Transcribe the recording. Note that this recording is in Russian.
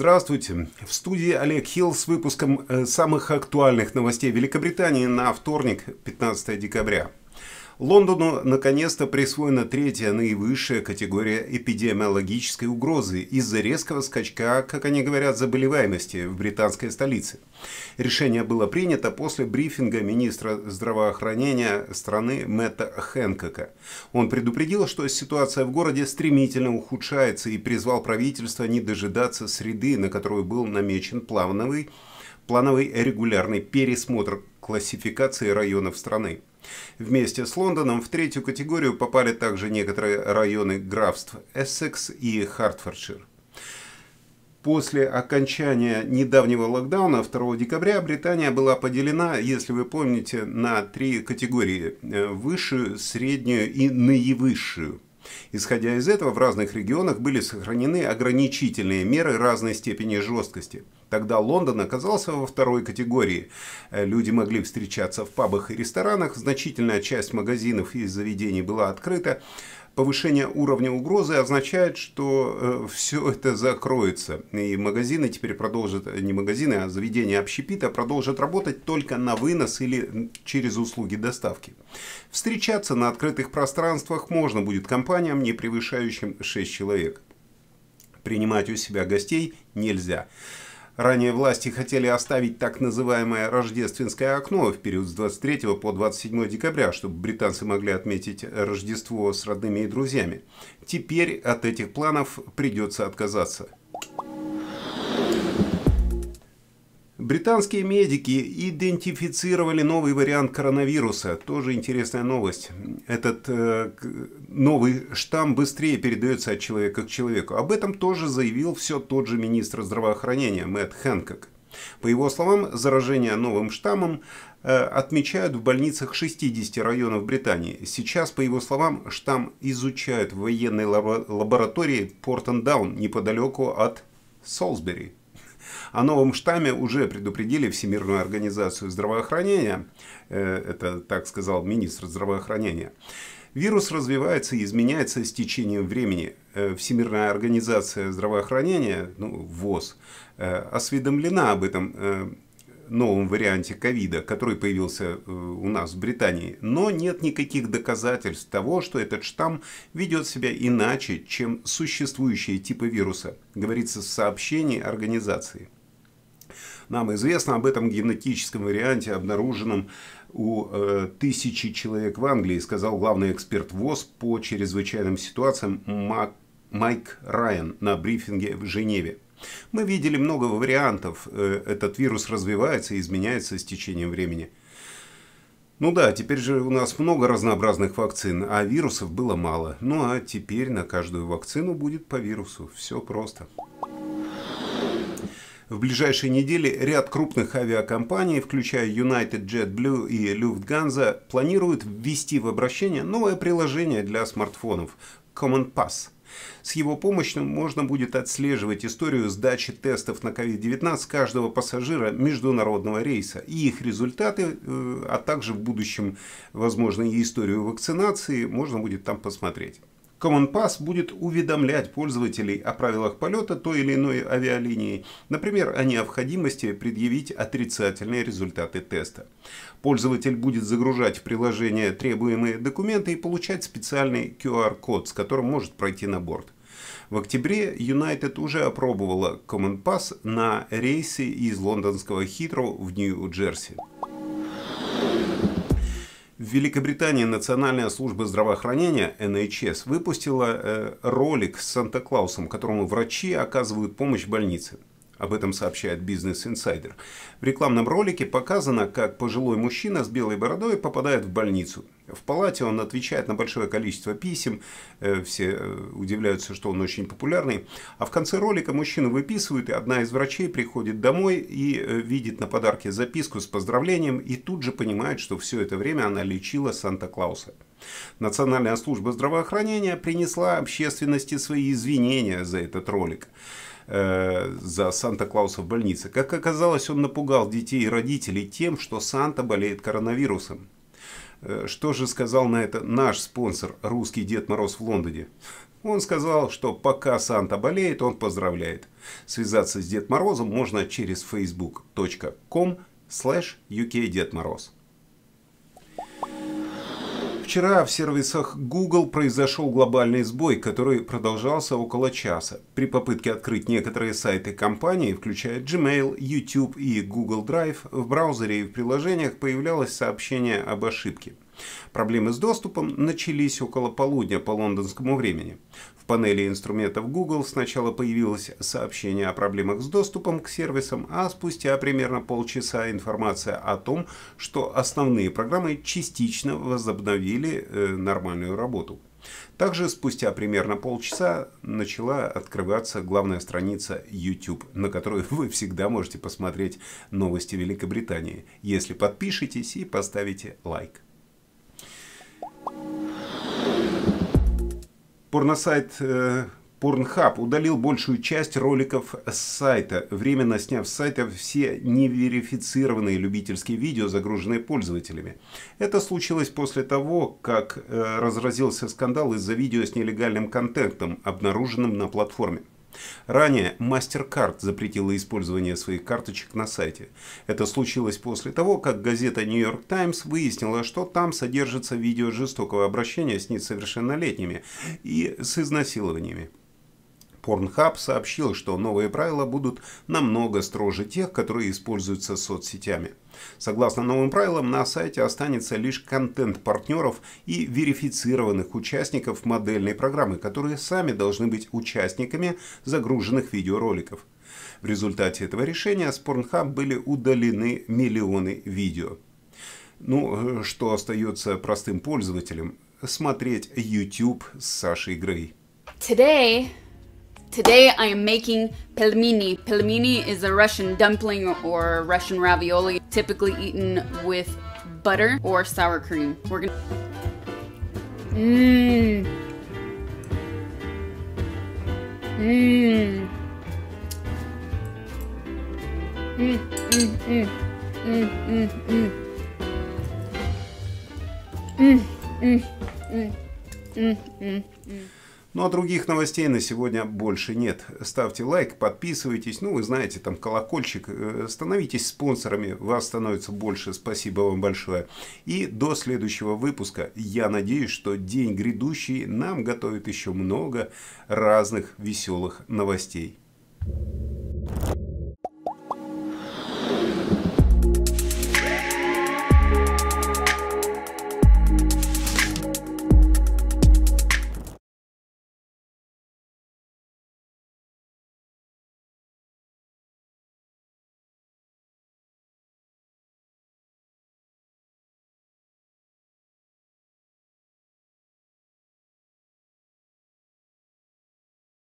Здравствуйте. В студии Олег Хилл с выпуском э, самых актуальных новостей Великобритании на вторник, 15 декабря. Лондону наконец-то присвоена третья наивысшая категория эпидемиологической угрозы из-за резкого скачка, как они говорят, заболеваемости в британской столице. Решение было принято после брифинга министра здравоохранения страны Мэтта Хэнкока. Он предупредил, что ситуация в городе стремительно ухудшается и призвал правительство не дожидаться среды, на которую был намечен плановый плановый регулярный пересмотр классификации районов страны. Вместе с Лондоном в третью категорию попали также некоторые районы графств Эссекс и Хартфордшир. После окончания недавнего локдауна 2 декабря Британия была поделена, если вы помните, на три категории – высшую, среднюю и наивысшую. Исходя из этого, в разных регионах были сохранены ограничительные меры разной степени жесткости – Тогда Лондон оказался во второй категории. Э, люди могли встречаться в пабах и ресторанах, значительная часть магазинов и заведений была открыта. Повышение уровня угрозы означает, что э, все это закроется. И магазины теперь продолжат, э, не магазины, а заведения общепита продолжат работать только на вынос или через услуги доставки. Встречаться на открытых пространствах можно будет компаниям, не превышающим 6 человек. Принимать у себя гостей нельзя. Ранее власти хотели оставить так называемое «рождественское окно» в период с 23 по 27 декабря, чтобы британцы могли отметить Рождество с родными и друзьями. Теперь от этих планов придется отказаться. Британские медики идентифицировали новый вариант коронавируса. Тоже интересная новость. Этот э, новый штамм быстрее передается от человека к человеку. Об этом тоже заявил все тот же министр здравоохранения Мэтт Хэнкок. По его словам, заражение новым штаммом э, отмечают в больницах 60 районов Британии. Сейчас, по его словам, штамм изучают в военной лаборатории Портендаун неподалеку от Солсбери. О новом штамме уже предупредили Всемирную организацию здравоохранения. Э, это так сказал министр здравоохранения. Вирус развивается и изменяется с течением времени. Э, Всемирная организация здравоохранения, ну, ВОЗ, э, осведомлена об этом новом варианте ковида, который появился э, у нас в Британии, но нет никаких доказательств того, что этот штамм ведет себя иначе, чем существующие типы вируса, говорится в сообщении организации. Нам известно об этом генетическом варианте, обнаруженном у э, тысячи человек в Англии, сказал главный эксперт ВОЗ по чрезвычайным ситуациям Мак, Майк Райан на брифинге в Женеве. Мы видели много вариантов. Э, этот вирус развивается и изменяется с течением времени. Ну да, теперь же у нас много разнообразных вакцин, а вирусов было мало. Ну а теперь на каждую вакцину будет по вирусу. Все просто. В ближайшие недели ряд крупных авиакомпаний, включая United JetBlue и Lufthansa, планируют ввести в обращение новое приложение для смартфонов. Common Pass. С его помощью можно будет отслеживать историю сдачи тестов на COVID-19 каждого пассажира международного рейса и их результаты, э, а также в будущем, возможно, и историю вакцинации можно будет там посмотреть. Common Pass будет уведомлять пользователей о правилах полета той или иной авиалинии, например, о необходимости предъявить отрицательные результаты теста. Пользователь будет загружать в приложение требуемые документы и получать специальный QR-код, с которым может пройти на борт. В октябре United уже опробовала Common Pass на рейсе из лондонского Хитро в Нью-Джерси. В Великобритании Национальная служба здравоохранения NHS выпустила э, ролик с Санта-Клаусом, которому врачи оказывают помощь больнице. Об этом сообщает Business Insider. В рекламном ролике показано, как пожилой мужчина с белой бородой попадает в больницу. В палате он отвечает на большое количество писем, э, все э, удивляются, что он очень популярный. А в конце ролика мужчину выписывают, и одна из врачей приходит домой и э, видит на подарке записку с поздравлением, и тут же понимает, что все это время она лечила Санта-Клауса. Национальная служба здравоохранения принесла общественности свои извинения за этот ролик. Э, за Санта-Клауса в больнице. Как оказалось, он напугал детей и родителей тем, что Санта болеет коронавирусом. Э, что же сказал на это наш спонсор, русский Дед Мороз в Лондоне? Он сказал, что пока Санта болеет, он поздравляет. Связаться с Дед Морозом можно через facebook.com slash UK вчера в сервисах Google произошел глобальный сбой, который продолжался около часа. При попытке открыть некоторые сайты компании, включая Gmail, YouTube и Google Drive, в браузере и в приложениях появлялось сообщение об ошибке. Проблемы с доступом начались около полудня по лондонскому времени панели инструментов Google сначала появилось сообщение о проблемах с доступом к сервисам, а спустя примерно полчаса информация о том, что основные программы частично возобновили э, нормальную работу. Также спустя примерно полчаса начала открываться главная страница YouTube, на которой вы всегда можете посмотреть новости Великобритании, если подпишетесь и поставите лайк. Порносайт э, Pornhub удалил большую часть роликов с сайта, временно сняв с сайта все неверифицированные любительские видео, загруженные пользователями. Это случилось после того, как э, разразился скандал из-за видео с нелегальным контентом, обнаруженным на платформе. Ранее MasterCard запретила использование своих карточек на сайте. Это случилось после того, как газета New York Times выяснила, что там содержится видео жестокого обращения с несовершеннолетними и с изнасилованиями. Pornhub сообщил, что новые правила будут намного строже тех, которые используются соцсетями. Согласно новым правилам, на сайте останется лишь контент партнеров и верифицированных участников модельной программы, которые сами должны быть участниками загруженных видеороликов. В результате этого решения с Pornhub были удалены миллионы видео. Ну, э, что остается простым пользователям? Смотреть YouTube с Сашей Грей. Today, Today I am making pelmeni. Pelmeni is a Russian dumpling or Russian ravioli, typically eaten with butter or sour cream. We're gonna... Mmm. Ну а других новостей на сегодня больше нет. Ставьте лайк, подписывайтесь, ну вы знаете, там колокольчик, э, становитесь спонсорами, вас становится больше, спасибо вам большое. И до следующего выпуска. Я надеюсь, что день грядущий нам готовит еще много разных веселых новостей.